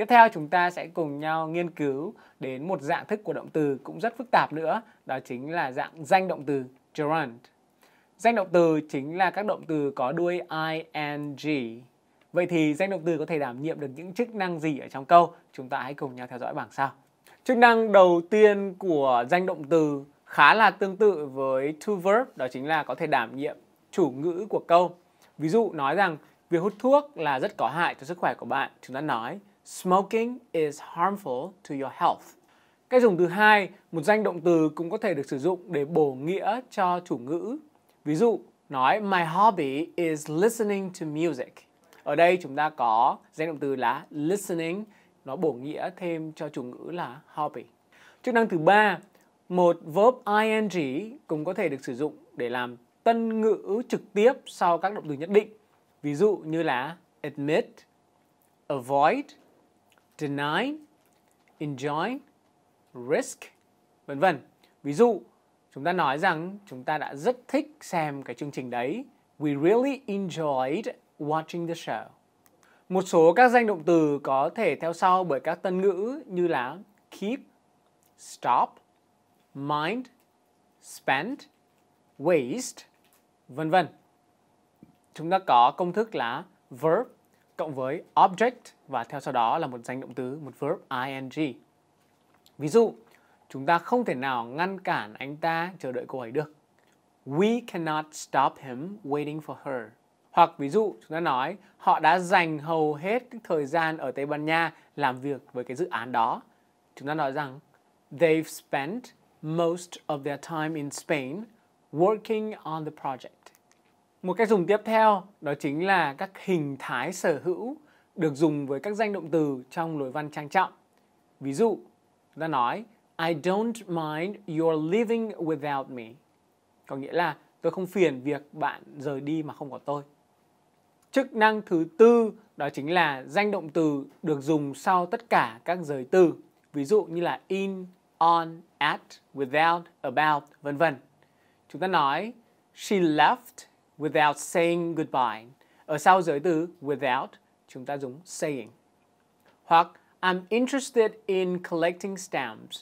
Tiếp theo chúng ta sẽ cùng nhau nghiên cứu đến một dạng thức của động từ cũng rất phức tạp nữa, đó chính là dạng danh động từ gerund. Danh động từ chính là các động từ có đuôi ing. Vậy thì danh động từ có thể đảm nhiệm được những chức năng gì ở trong câu? Chúng ta hãy cùng nhau theo dõi bảng sau. Chức năng đầu tiên của danh động từ khá là tương tự với to verb, đó chính là có thể đảm nhiệm chủ ngữ của câu. Ví dụ nói rằng việc hút thuốc là rất có hại cho sức khỏe của bạn, chúng ta nói Smoking is harmful to your health. Cách dùng thứ hai, một danh động từ cũng có thể được sử dụng để bổ nghĩa cho chủ ngữ. Ví dụ, nói my hobby is listening to music. Ở đây chúng ta có danh động từ là listening, nó bổ nghĩa thêm cho chủ ngữ là hobby. Chức năng thứ ba, một verb ing cũng có thể được sử dụng để làm tân ngữ trực tiếp sau các động từ nhất định. Ví dụ như là admit, avoid, deny, enjoy, risk, vân vân. Ví dụ, chúng ta nói rằng chúng ta đã rất thích xem cái chương trình đấy. We really enjoyed watching the show. Một số các danh động từ có thể theo sau bởi các tân ngữ như là keep, stop, mind, spend, waste, vân vân. Chúng ta có công thức là verb cộng với object và theo sau đó là một danh động từ, một verb ing. Ví dụ, chúng ta không thể nào ngăn cản anh ta chờ đợi cô ấy được. We cannot stop him waiting for her. Hoặc ví dụ chúng ta nói họ đã dành hầu hết thời gian ở Tây Ban Nha làm việc với cái dự án đó. Chúng ta nói rằng they've spent most of their time in Spain working on the project. Một cách dùng tiếp theo đó chính là các hình thái sở hữu được dùng với các danh động từ trong lối văn trang trọng. Ví dụ, ta nói I don't mind your living without me. Có nghĩa là tôi không phiền việc bạn rời đi mà không có tôi. Chức năng thứ tư đó chính là danh động từ được dùng sau tất cả các giới từ. Ví dụ như là in, on, at, without, about, vân vân. Chúng ta nói she left without saying goodbye. Ở sau giới từ without, chúng ta dùng saying. Hoặc I'm interested in collecting stamps.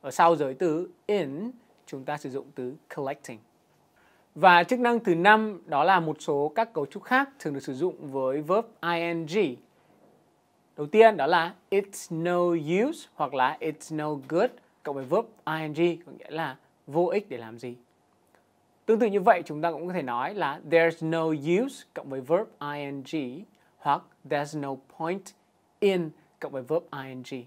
Ở sau giới từ in, chúng ta sử dụng từ collecting. Và chức năng thứ năm đó là một số các cấu trúc khác thường được sử dụng với verb ing. Đầu tiên đó là it's no use hoặc là it's no good cộng với verb ing có nghĩa là vô ích để làm gì. Tương tự như vậy, chúng ta cũng có thể nói là there's no use cộng với verb ing hoặc there's no point in cộng với verb ing.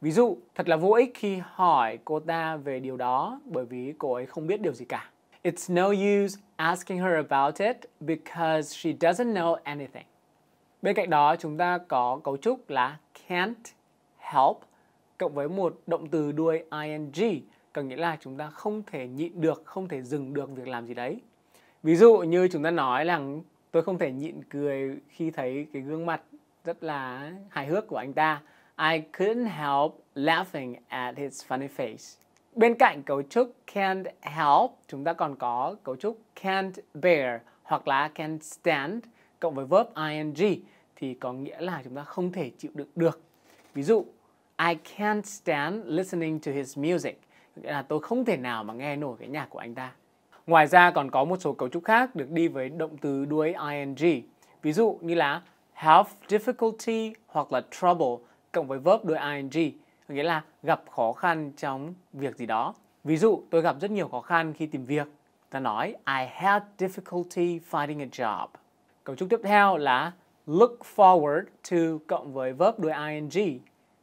Ví dụ, thật là vô ích khi hỏi cô ta về điều đó bởi vì cô ấy không biết điều gì cả. It's no use asking her about it because she doesn't know anything. Bên cạnh đó, chúng ta có cấu trúc là can't, help cộng với một động từ đuôi ing có nghĩa là chúng ta không thể nhịn được không thể dừng được việc làm gì đấy ví dụ như chúng ta nói là tôi không thể nhịn cười khi thấy cái gương mặt rất là hài hước của anh ta I couldn't help laughing at his funny face bên cạnh cấu trúc can't help chúng ta còn có cấu trúc can't bear hoặc là can't stand cộng với verb ing thì có nghĩa là chúng ta không thể chịu đựng được. Ví dụ, I can't stand listening to his music nghĩa là tôi không thể nào mà nghe nổi cái nhạc của anh ta. Ngoài ra còn có một số cấu trúc khác được đi với động từ đuôi ing, ví dụ như là have difficulty hoặc là trouble cộng với verb đuôi ing, nghĩa là gặp khó khăn trong việc gì đó. Ví dụ tôi gặp rất nhiều khó khăn khi tìm việc. Ta nói I had difficulty finding a job. Cấu trúc tiếp theo là look forward to cộng với verb đuôi ing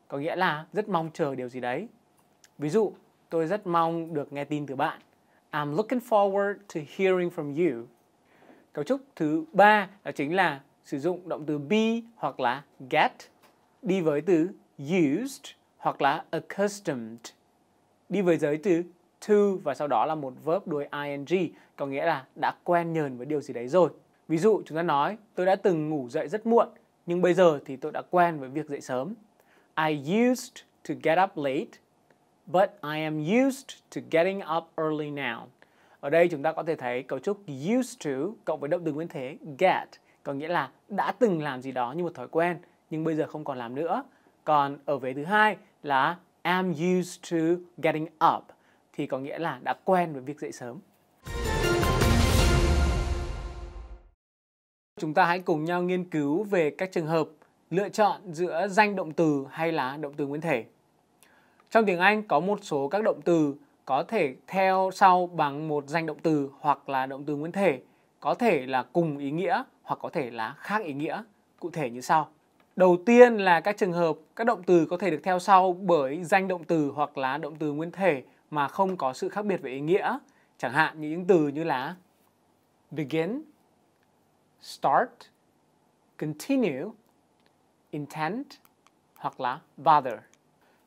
có nghĩa là rất mong chờ điều gì đấy. Ví dụ Tôi rất mong được nghe tin từ bạn. I'm looking forward to hearing from you. Cấu trúc thứ ba đó chính là sử dụng động từ be hoặc là get đi với từ used hoặc là accustomed. Đi với giới từ to và sau đó là một verb đuôi ing có nghĩa là đã quen nhờn với điều gì đấy rồi. Ví dụ chúng ta nói tôi đã từng ngủ dậy rất muộn nhưng bây giờ thì tôi đã quen với việc dậy sớm. I used to get up late But I am used to getting up early now. Ở đây chúng ta có thể thấy cấu trúc used to cộng với động từ nguyên thế get có nghĩa là đã từng làm gì đó như một thói quen nhưng bây giờ không còn làm nữa. Còn ở vế thứ hai là am used to getting up thì có nghĩa là đã quen với việc dậy sớm. Chúng ta hãy cùng nhau nghiên cứu về các trường hợp lựa chọn giữa danh động từ hay là động từ nguyên thể. Trong tiếng Anh có một số các động từ có thể theo sau bằng một danh động từ hoặc là động từ nguyên thể, có thể là cùng ý nghĩa hoặc có thể là khác ý nghĩa, cụ thể như sau. Đầu tiên là các trường hợp các động từ có thể được theo sau bởi danh động từ hoặc là động từ nguyên thể mà không có sự khác biệt về ý nghĩa, chẳng hạn như những từ như là begin, start, continue, intend hoặc là bother.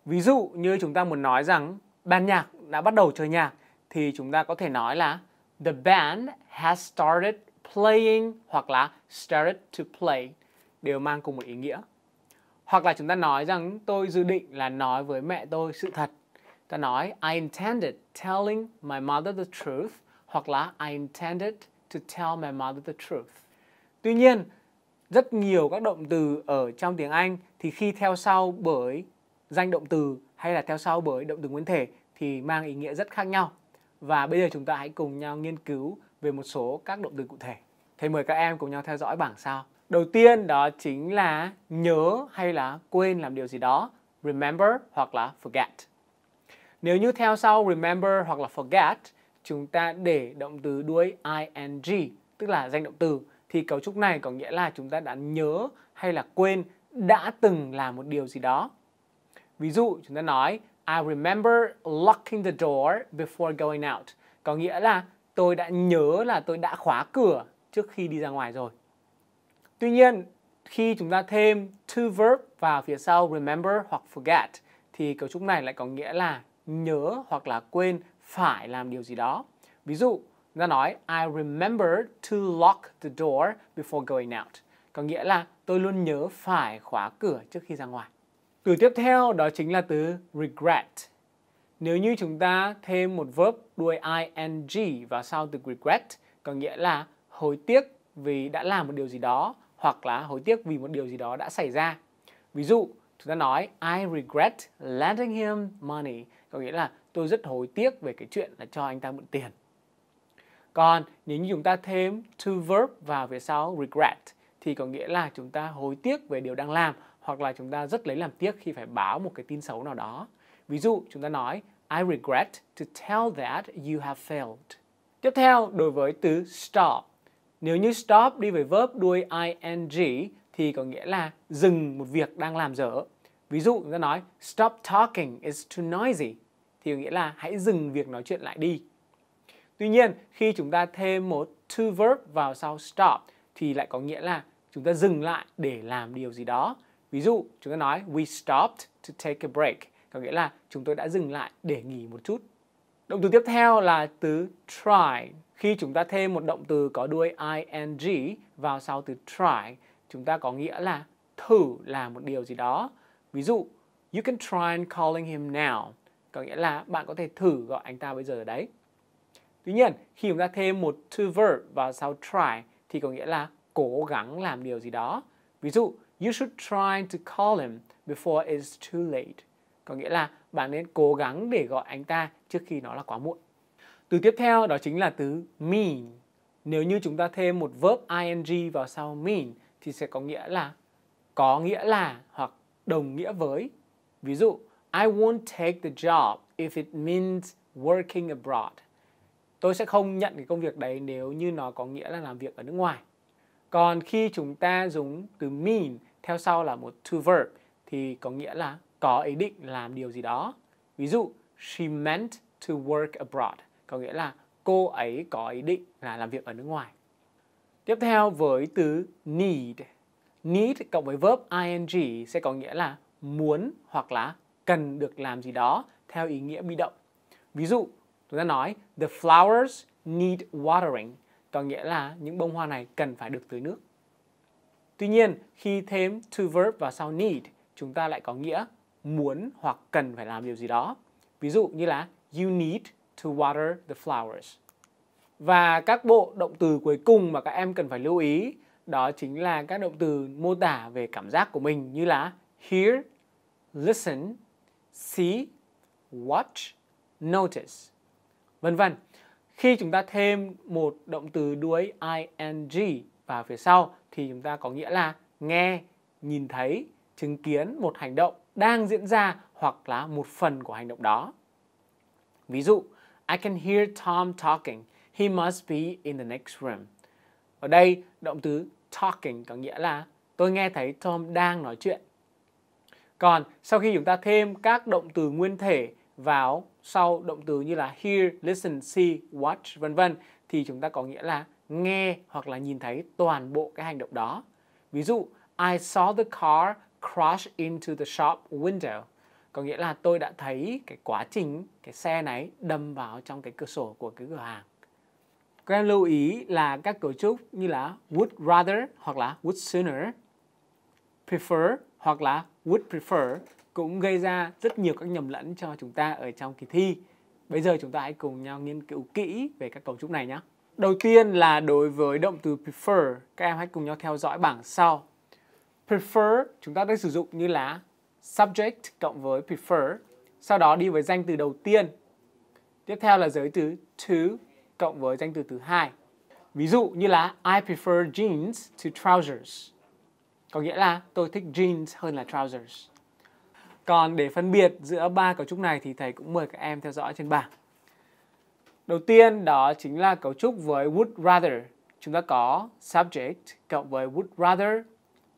Ví dụ như chúng ta muốn nói rằng ban nhạc đã bắt đầu chơi nhạc thì chúng ta có thể nói là the band has started playing hoặc là started to play đều mang cùng một ý nghĩa. Hoặc là chúng ta nói rằng tôi dự định là nói với mẹ tôi sự thật. Ta nói I intended telling my mother the truth hoặc là I intended to tell my mother the truth. Tuy nhiên, rất nhiều các động từ ở trong tiếng Anh thì khi theo sau bởi danh động từ hay là theo sau bởi động từ nguyên thể thì mang ý nghĩa rất khác nhau. Và bây giờ chúng ta hãy cùng nhau nghiên cứu về một số các động từ cụ thể. Thầy mời các em cùng nhau theo dõi bảng sau. Đầu tiên đó chính là nhớ hay là quên làm điều gì đó, remember hoặc là forget. Nếu như theo sau remember hoặc là forget, chúng ta để động từ đuôi ing, tức là danh động từ, thì cấu trúc này có nghĩa là chúng ta đã nhớ hay là quên đã từng làm một điều gì đó Ví dụ chúng ta nói I remember locking the door before going out. Có nghĩa là tôi đã nhớ là tôi đã khóa cửa trước khi đi ra ngoài rồi. Tuy nhiên, khi chúng ta thêm to verb vào phía sau remember hoặc forget thì cấu trúc này lại có nghĩa là nhớ hoặc là quên phải làm điều gì đó. Ví dụ, chúng ta nói I remember to lock the door before going out. Có nghĩa là tôi luôn nhớ phải khóa cửa trước khi ra ngoài. Từ tiếp theo đó chính là từ regret. Nếu như chúng ta thêm một verb đuôi ing vào sau từ regret, có nghĩa là hối tiếc vì đã làm một điều gì đó hoặc là hối tiếc vì một điều gì đó đã xảy ra. Ví dụ, chúng ta nói I regret lending him money, có nghĩa là tôi rất hối tiếc về cái chuyện là cho anh ta mượn tiền. Còn nếu như chúng ta thêm to verb vào phía sau regret thì có nghĩa là chúng ta hối tiếc về điều đang làm hoặc là chúng ta rất lấy làm tiếc khi phải báo một cái tin xấu nào đó. Ví dụ chúng ta nói I regret to tell that you have failed. Tiếp theo đối với từ stop. Nếu như stop đi với verb đuôi ing thì có nghĩa là dừng một việc đang làm dở. Ví dụ chúng ta nói stop talking is too noisy thì có nghĩa là hãy dừng việc nói chuyện lại đi. Tuy nhiên, khi chúng ta thêm một to verb vào sau stop thì lại có nghĩa là chúng ta dừng lại để làm điều gì đó Ví dụ, chúng ta nói we stopped to take a break, có nghĩa là chúng tôi đã dừng lại để nghỉ một chút. Động từ tiếp theo là từ try. Khi chúng ta thêm một động từ có đuôi ing vào sau từ try, chúng ta có nghĩa là thử làm một điều gì đó. Ví dụ, you can try and calling him now. Có nghĩa là bạn có thể thử gọi anh ta bây giờ đấy. Tuy nhiên, khi chúng ta thêm một to verb vào sau try thì có nghĩa là cố gắng làm điều gì đó. Ví dụ, You should try to call him before it's too late. Có nghĩa là bạn nên cố gắng để gọi anh ta trước khi nó là quá muộn. Từ tiếp theo đó chính là từ mean. Nếu như chúng ta thêm một verb ing vào sau mean thì sẽ có nghĩa là có nghĩa là hoặc đồng nghĩa với. Ví dụ, I won't take the job if it means working abroad. Tôi sẽ không nhận cái công việc đấy nếu như nó có nghĩa là làm việc ở nước ngoài. Còn khi chúng ta dùng từ mean theo sau là một to verb thì có nghĩa là có ý định làm điều gì đó. Ví dụ, she meant to work abroad, có nghĩa là cô ấy có ý định là làm việc ở nước ngoài. Tiếp theo với từ need. Need cộng với verb ing sẽ có nghĩa là muốn hoặc là cần được làm gì đó theo ý nghĩa bị động. Ví dụ, chúng ta nói the flowers need watering, có nghĩa là những bông hoa này cần phải được tưới nước. Tuy nhiên, khi thêm to verb vào sau need, chúng ta lại có nghĩa muốn hoặc cần phải làm điều gì đó. Ví dụ như là you need to water the flowers. Và các bộ động từ cuối cùng mà các em cần phải lưu ý đó chính là các động từ mô tả về cảm giác của mình như là hear, listen, see, watch, notice, vân vân. Khi chúng ta thêm một động từ đuôi ing và phía sau thì chúng ta có nghĩa là nghe, nhìn thấy, chứng kiến một hành động đang diễn ra hoặc là một phần của hành động đó. Ví dụ, I can hear Tom talking. He must be in the next room. Ở đây, động từ talking có nghĩa là tôi nghe thấy Tom đang nói chuyện. Còn sau khi chúng ta thêm các động từ nguyên thể vào sau động từ như là hear, listen, see, watch vân vân thì chúng ta có nghĩa là nghe hoặc là nhìn thấy toàn bộ cái hành động đó. Ví dụ, I saw the car crash into the shop window. Có nghĩa là tôi đã thấy cái quá trình cái xe này đâm vào trong cái cửa sổ của cái cửa hàng. Các em lưu ý là các cấu trúc như là would rather hoặc là would sooner, prefer hoặc là would prefer cũng gây ra rất nhiều các nhầm lẫn cho chúng ta ở trong kỳ thi. Bây giờ chúng ta hãy cùng nhau nghiên cứu kỹ về các cấu trúc này nhé. Đầu tiên là đối với động từ prefer, các em hãy cùng nhau theo dõi bảng sau. Prefer chúng ta đã sử dụng như là subject cộng với prefer, sau đó đi với danh từ đầu tiên. Tiếp theo là giới từ to cộng với danh từ thứ hai. Ví dụ như là I prefer jeans to trousers. Có nghĩa là tôi thích jeans hơn là trousers. Còn để phân biệt giữa ba cấu trúc này thì thầy cũng mời các em theo dõi trên bảng. Đầu tiên đó chính là cấu trúc với would rather. Chúng ta có subject cộng với would rather.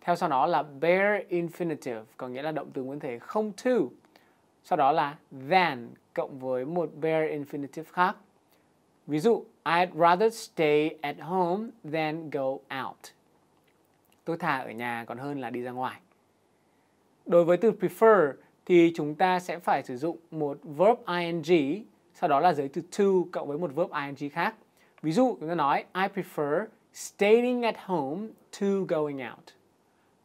Theo sau đó là bare infinitive, có nghĩa là động từ nguyên thể không to. Sau đó là than cộng với một bare infinitive khác. Ví dụ, I'd rather stay at home than go out. Tôi thà ở nhà còn hơn là đi ra ngoài. Đối với từ prefer thì chúng ta sẽ phải sử dụng một verb ing sau đó là giới từ to cộng với một verb ing khác. Ví dụ chúng ta nói I prefer staying at home to going out.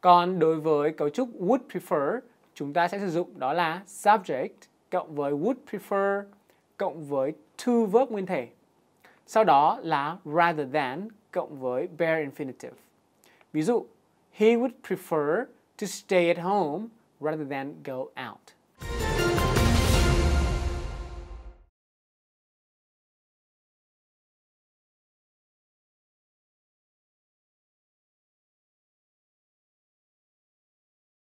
Còn đối với cấu trúc would prefer, chúng ta sẽ sử dụng đó là subject cộng với would prefer cộng với to verb nguyên thể. Sau đó là rather than cộng với bare infinitive. Ví dụ, he would prefer to stay at home rather than go out.